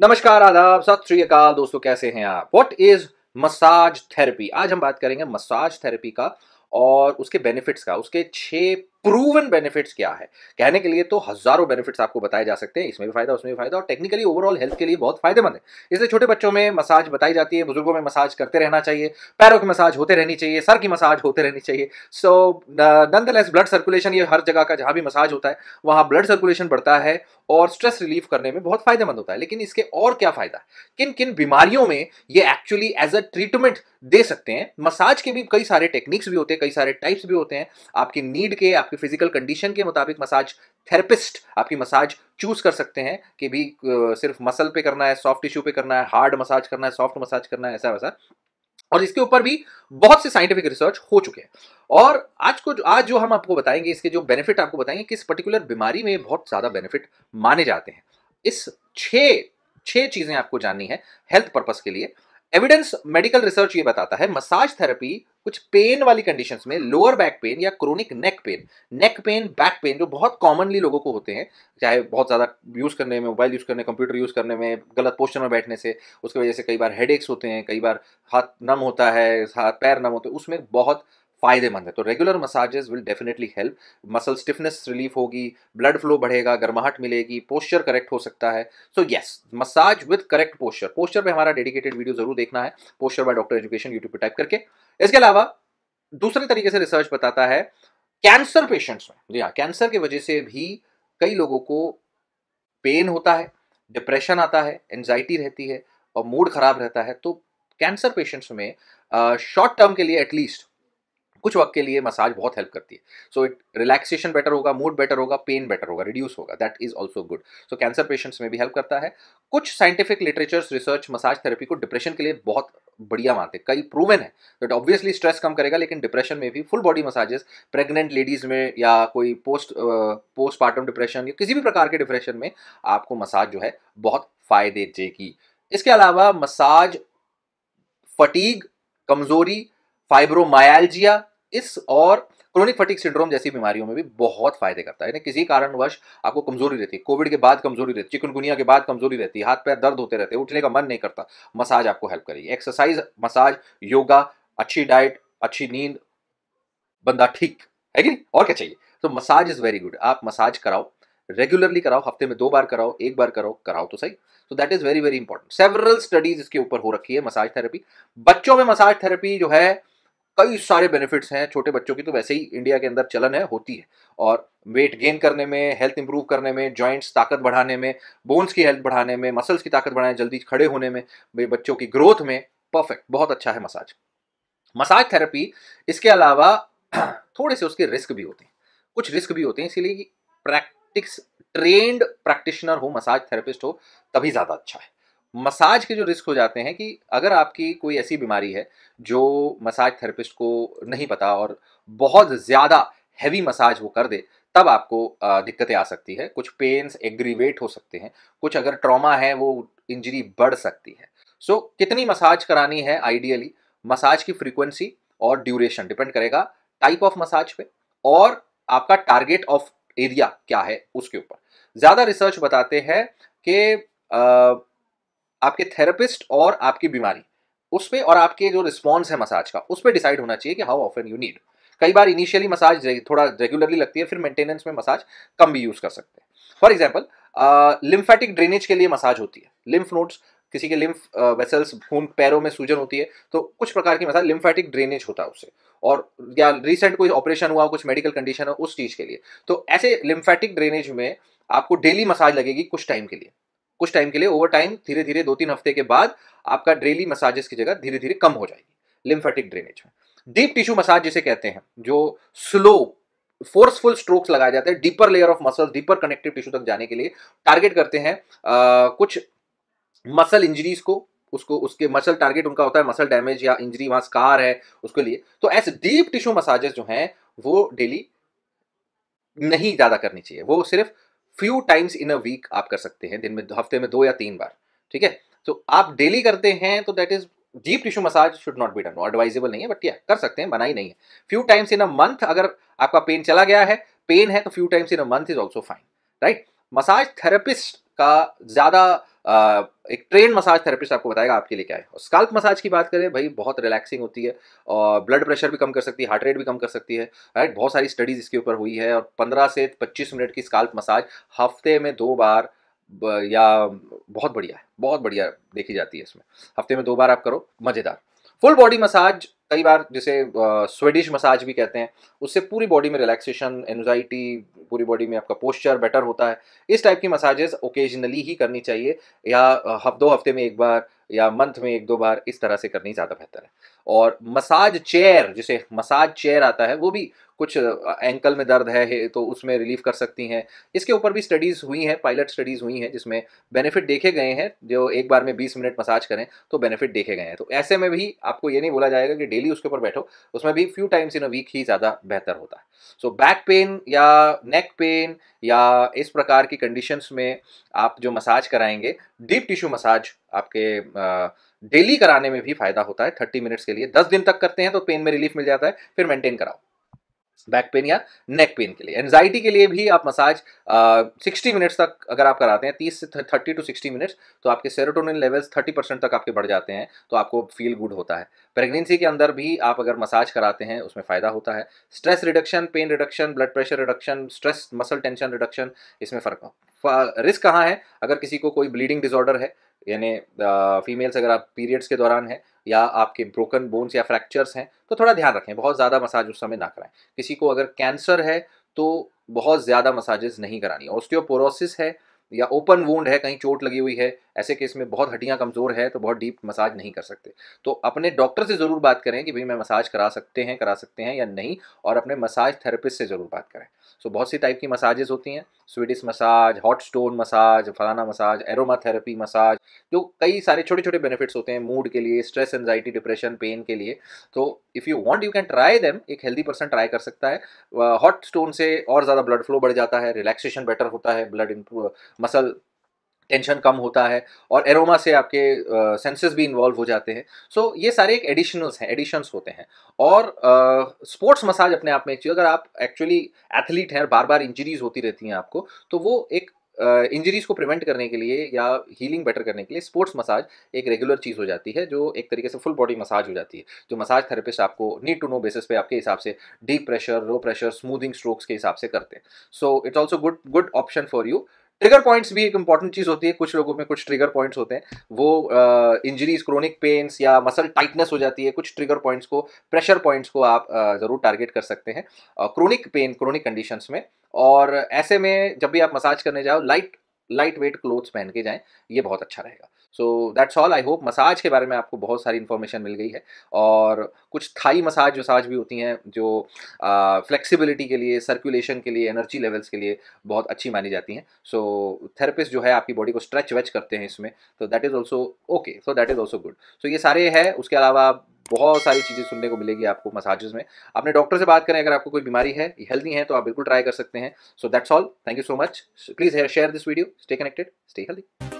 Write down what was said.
नमस्कार आदाब सत श्रीकाल दोस्तों कैसे हैं आप व्हाट इज मसाज थेरेपी आज हम बात करेंगे मसाज थेरेपी का और उसके बेनिफिट्स का उसके छह प्रूवन बेनिफिट्स क्या है कहने के लिए तो हजारों बेनिफिट्स आपको बताए जा सकते हैं इसमें भी फायदा उसमें भी फायदा और टेक्निकली ओवरऑल हेल्थ के लिए बहुत फायदेमंद है इसलिए छोटे बच्चों में मसाज बताई जाती है बुजुर्गों में मसाज करते रहना चाहिए पैरों की मसाज होते रहनी चाहिए सर की मसाज होते रहनी चाहिए सो नंद ब्लड सर्कुलेशन ये हर जगह का जहां भी मसाज होता है वहाँ ब्लड सर्कुलेशन बढ़ता है और स्ट्रेस रिलीफ करने में बहुत फायदेमंद होता है लेकिन इसके और क्या फायदा किन किन बीमारियों में ये एक्चुअली एज अ ट्रीटमेंट दे सकते हैं मसाज के भी कई सारे टेक्निक्स भी होते हैं कई सारे टाइप्स भी होते हैं आपकी नीड के आपके फिजिकल कंडीशन के मुताबिक मसाज थेरेपिस्ट आपकी मसाज चूज कर सकते हैं कि भी सिर्फ मसल पे करना है सॉफ्ट टिश्यू पे करना है हार्ड मसाज करना है सॉफ्ट मसाज करना है ऐसा वैसा और इसके ऊपर भी बहुत से साइंटिफिक रिसर्च हो चुके हैं और आज को आज जो हम आपको बताएंगे इसके जो बेनिफिट आपको बताएंगे किस पर्टिकुलर बीमारी में बहुत ज़्यादा बेनिफिट माने जाते हैं इस छे छह चीज़ें आपको जाननी है हेल्थ पर्पज़ के लिए एविडेंस मेडिकल रिसर्च ये बताता है मसाज थेरेपी कुछ पेन वाली कंडीशंस में लोअर बैक पेन या chronic neck pain neck pain back pain जो बहुत कॉमनली लोगों को होते हैं चाहे बहुत ज़्यादा यूज़ करने में मोबाइल यूज़ करने कंप्यूटर यूज़ करने में गलत पोस्टर में बैठने से उसकी वजह से कई बार हेड होते हैं कई बार हाथ नम होता है हाथ पैर नम होते हैं उसमें बहुत फायदेमंद है तो regular massages will definitely help muscle stiffness relief होगी ब्लड फ्लो बढ़ेगा गर्माहट मिलेगी पोस्चर करेक्ट हो सकता है so yes massage with correct posture posture पे हमारा डेडिकेटेड वीडियो जरूर देखना है posture by doctor education YouTube पर टाइप करके इसके अलावा दूसरे तरीके से रिसर्च बताता है कैंसर पेशेंट्स में जी हाँ कैंसर की वजह से भी कई लोगों को पेन होता है डिप्रेशन आता है एनजाइटी रहती है और मूड खराब रहता है तो कैंसर पेशेंट्स में शॉर्ट टर्म के लिए एटलीस्ट कुछ वक्त के लिए मसाज बहुत हेल्प करती है सो इट रिलैक्सेशन बेटर होगा मूड बेटर होगा पेन बेटर होगा रिड्यूस होगा that is also good so cancer patients में भी हेल्प करता है कुछ scientific literatures research massage therapy को डिप्रेशन के लिए बहुत बढ़िया मानते कई प्रूवन है बट ऑब्वियसली स्ट्रेस कम करेगा लेकिन डिप्रेशन में भी full body massages pregnant ladies में या कोई पोस्ट पोस्टमार्टम डिप्रेशन या किसी भी प्रकार के डिप्रेशन में आपको मसाज जो है बहुत फायदे देगी इसके अलावा मसाज फटीग कमजोरी फाइब्रोमायल्जिया इस और क्रोनिक फटिक सिंड्रोम जैसी बीमारियों में भी बहुत फायदे करता है किसी कारणवश आपको कमजोरी रहती है कोविड के बाद कमजोरी रहती है चिकनगुनिया के बाद कमजोरी रहती है हाथ पैर दर्द होते रहते हैं उठने का मन नहीं करता मसाज आपको हेल्प करेगी एक्सरसाइज मसाज योगा अच्छी डाइट अच्छी नींद बंदा ठीक है कि और क्या चाहिए तो मसाज इज़ वेरी गुड आप मसाज कराओ रेगुलरली कराओ हफ्ते में दो बार कराओ एक बार कराओ कराओ तो सही तो that is very very important several studies इसके ऊपर हो रखी है मसाज थेरेपी बच्चों में मसाज थेरेपी जो है कई सारे बेनिफिट्स हैं छोटे बच्चों की तो वैसे ही इंडिया के अंदर चलन है होती है और वेट गेन करने में हेल्थ इंप्रूव करने में जॉइंट्स ताकत बढ़ाने में बोन्स की हेल्थ बढ़ाने में मसल्स की ताकत बढ़ाने जल्दी खड़े होने में बच्चों की ग्रोथ में परफेक्ट बहुत अच्छा है मसाज मसाज थेरेपी इसके अलावा थोड़े से उसके रिस्क भी होते हैं कुछ रिस्क भी होते हैं इसीलिए प्रैक्टिस ट्रेंड प्रैक्टिशनर हो मसाज थेरेपिस्ट हो तभी ज़्यादा अच्छा है मसाज के जो रिस्क हो जाते हैं कि अगर आपकी कोई ऐसी बीमारी है जो मसाज थेरेपिस्ट को नहीं पता और बहुत ज़्यादा हैवी मसाज वो कर दे तब आपको दिक्कतें आ सकती है कुछ पेन्स एग्रीवेट हो सकते हैं कुछ अगर ट्रॉमा है वो इंजरी बढ़ सकती है सो so, कितनी मसाज करानी है आइडियली मसाज की फ्रीक्वेंसी और ड्यूरेशन डिपेंड करेगा टाइप ऑफ मसाज पे और आपका टारगेट ऑफ एरिया क्या है उसके ऊपर ज़्यादा रिसर्च बताते हैं कि आपके थेरेपिस्ट और आपकी बीमारी उस पर और आपके जो रिस्पॉन्स है मसाज का उस पर डिसाइड होना चाहिए कि हाउ ऑफन यू नीड कई बार इनिशियली मसाज थोड़ा रेगुलरली लगती है फिर मेंटेनेंस में मसाज कम भी यूज़ कर सकते हैं फॉर एग्जाम्पल लिम्फेटिक ड्रेनेज के लिए मसाज होती है लिम्फ नोट्स किसी के लिम्फ वेसल्स खून पैरों में सूजन होती है तो कुछ प्रकार की मसाज लिम्फेटिक ड्रेनेज होता है उससे और या रिसेंट कोई ऑपरेशन हुआ कुछ मेडिकल कंडीशन हो उस चीज़ के लिए तो ऐसे लिम्फेटिक ड्रेनेज में आपको डेली मसाज लगेगी कुछ टाइम के लिए कुछ टाइम के लिए ओवर टाइम धीरे धीरे दो तीन हफ्ते के बाद आपका ड्रेली मसाजेस की जगह धीरे धीरे कम हो जाएगी लिम्फेटिक ड्रेनेज में डीप टिश्यू मसाज जिसे कहते हैं जो स्लो फोर्सफुल स्ट्रोक्स लगाए जाते हैं deeper layer of muscle deeper connective tissue तक जाने के लिए टारगेट करते हैं आ, कुछ मसल इंजरीज को उसको उसके मसल टारगेट उनका होता है मसल डैमेज या इंजरी वहां स्कार है उसके लिए तो ऐसे डीप टिश्यू मसाजेस जो हैं वो डेली नहीं ज़्यादा करनी चाहिए वो सिर्फ few times in a week आप कर सकते हैं दिन में हफ्ते में दो या तीन बार ठीक है तो आप डेली करते हैं तो that is deep tissue massage should not be done advisable नहीं है बट या कर सकते हैं बनाई नहीं है few times in a month अगर आपका पेन चला गया है पेन है तो few times in a month is also fine right massage therapist का ज़्यादा एक ट्रेन मसाज थेरेपिस्ट आपको बताएगा आपके लिए क्या है और स्काल्प मसाज की बात करें भाई बहुत रिलैक्सिंग होती है और ब्लड प्रेशर भी कम कर सकती है हार्ट रेट भी कम कर सकती है राइट बहुत सारी स्टडीज़ इसके ऊपर हुई है और पंद्रह से पच्चीस मिनट की स्काल्प मसाज हफ्ते में दो बार या बहुत बढ़िया है बहुत बढ़िया देखी जाती है इसमें हफ्ते में दो बार आप करो मज़ेदार फुल बॉडी मसाज कई बार जिसे स्वेडिश मसाज भी कहते हैं उससे पूरी बॉडी में रिलैक्सेशन एनजाइटी पूरी बॉडी में आपका पोस्चर बेटर होता है इस टाइप की मसाजेस ओकेजनली ही करनी चाहिए या हफ दो हफ्ते में एक बार या मंथ में एक दो बार इस तरह से करनी ज़्यादा बेहतर है और मसाज चेयर जिसे मसाज चेयर आता है वो भी कुछ एंकल में दर्द है तो उसमें रिलीफ कर सकती हैं इसके ऊपर भी स्टडीज़ हुई हैं पायलट स्टडीज़ हुई हैं जिसमें बेनिफिट देखे गए हैं जो एक बार में बीस मिनट मसाज करें तो बेनिफिट देखे गए हैं तो ऐसे में भी आपको ये नहीं बोला जाएगा कि डेली उसके ऊपर बैठो उसमें भी few times in a week ही ज़्यादा बेहतर होता है सो बैक पेन या नेक पेन या इस प्रकार की कंडीशंस में आप जो मसाज कराएंगे डीप टिश्यू मसाज आपके डेली कराने में भी फायदा होता है थर्टी मिनट्स के लिए दस दिन तक करते हैं तो पेन में रिलीफ मिल जाता है फिर मेंटेन कराओ बैक पेन या नेक पेन के लिए एनजाइटी के लिए भी आप मसाज सिक्सटी मिनट्स तक अगर आप कराते हैं तीस से थर्टी टू सिक्सटी मिनट्स तो आपके सेरोटोनिन लेवल्स थर्टी परसेंट तक आपके बढ़ जाते हैं तो आपको फील गुड होता है प्रेगनेंसी के अंदर भी आप अगर मसाज कराते हैं उसमें फ़ायदा होता है stress reduction pain reduction blood pressure reduction stress muscle tension reduction इसमें फ़र्क रिस्क कहाँ है अगर किसी को कोई ब्लीडिंग डिसऑर्डर है यानी फीमेल्स अगर आप पीरियड्स के दौरान हैं या आपके ब्रोकन बोन्स या फ्रैक्चर्स हैं तो थोड़ा ध्यान रखें बहुत ज़्यादा मसाज उस समय ना कराएं किसी को अगर कैंसर है तो बहुत ज़्यादा मसाजेस नहीं करानी ऑस्टियोपोरोसिस है या ओपन वूंड है कहीं चोट लगी हुई है ऐसे केस में बहुत हड्डियाँ कमज़ोर है तो बहुत डीप मसाज नहीं कर सकते तो अपने डॉक्टर से ज़रूर बात करें कि भाई मैं मसाज करा सकते हैं करा सकते हैं या नहीं और अपने मसाज थेरेपिस्ट से ज़रूर बात करें सो बहुत सी टाइप की मसाजेस होती हैं Swedish massage hot stone massage फलाना मसाज एरोमा थेरेपी मसाज जो कई सारे छोटे छोटे बेनिफिट्स होते हैं मूड के लिए स्ट्रेस एनजाइटी डिप्रेशन पेन के लिए तो if you want you can try them एक हेल्दी पर्सन ट्राई कर सकता है हॉट स्टोन से और ज़्यादा ब्लड फ्लो बढ़ जाता है रिलैक्सेशन बेटर होता है ब्लड मसल टेंशन कम होता है और एरोमा से आपके सेंसेस uh, भी इन्वॉल्व हो जाते हैं सो so, ये सारे एक एडिशनल्स हैं एडिशंस होते हैं और स्पोर्ट्स uh, मसाज अपने आप में एक चीज़ अगर आप एक्चुअली एथलीट हैं बार बार इंजरीज होती रहती हैं आपको तो वो एक इंजरीज uh, को प्रिवेंट करने के लिए या हीलिंग बेटर करने के लिए स्पोर्ट्स मसाज एक रेगुलर चीज़ हो जाती है जो एक तरीके से फुल बॉडी मसाज हो जाती है जो मसाज थेरेपिस्ट आपको नीड टू नो बेसिस पे आपके हिसाब से deep pressure low pressure smoothing strokes के हिसाब से करते हैं so it's also good good option for you trigger points भी एक इंपॉर्टेंट चीज होती है कुछ लोगों में कुछ ट्रिगर पॉइंट्स होते हैं वो इंजरीज क्रोनिक पेन्स या मसल टाइटनेस हो जाती है कुछ ट्रिगर पॉइंट्स को प्रेशर पॉइंट्स को आप uh, जरूर टारगेट कर सकते हैं क्रोनिक पेन क्रोनिक कंडीशंस में और ऐसे में जब भी आप मसाज करने जाओ लाइट लाइट वेट क्लोथ्स पहन के जाएं ये बहुत अच्छा रहेगा so that's all I hope massage के बारे में आपको बहुत सारी इन्फॉर्मेशन मिल गई है और कुछ थाई मसाज वसाज भी होती हैं जो फ्लेक्सिबिलिटी के लिए सर्कुलेशन के लिए एनर्जी लेवल्स के लिए बहुत अच्छी मानी जाती हैं सो थेरेपिस्ट जो है आपकी बॉडी को स्ट्रेच वेच करते हैं इसमें तो that is also okay so that is also good so ये सारे है उसके अलावा बहुत सारी चीज़ें सुनने को मिलेगी आपको मसाजेस में अपने डॉक्टर से बात करें अगर आपको कोई बीमारी है हेल्दी है तो आप बिल्कुल ट्राई कर सकते हैं so that's all thank you so much please share this video stay connected stay healthy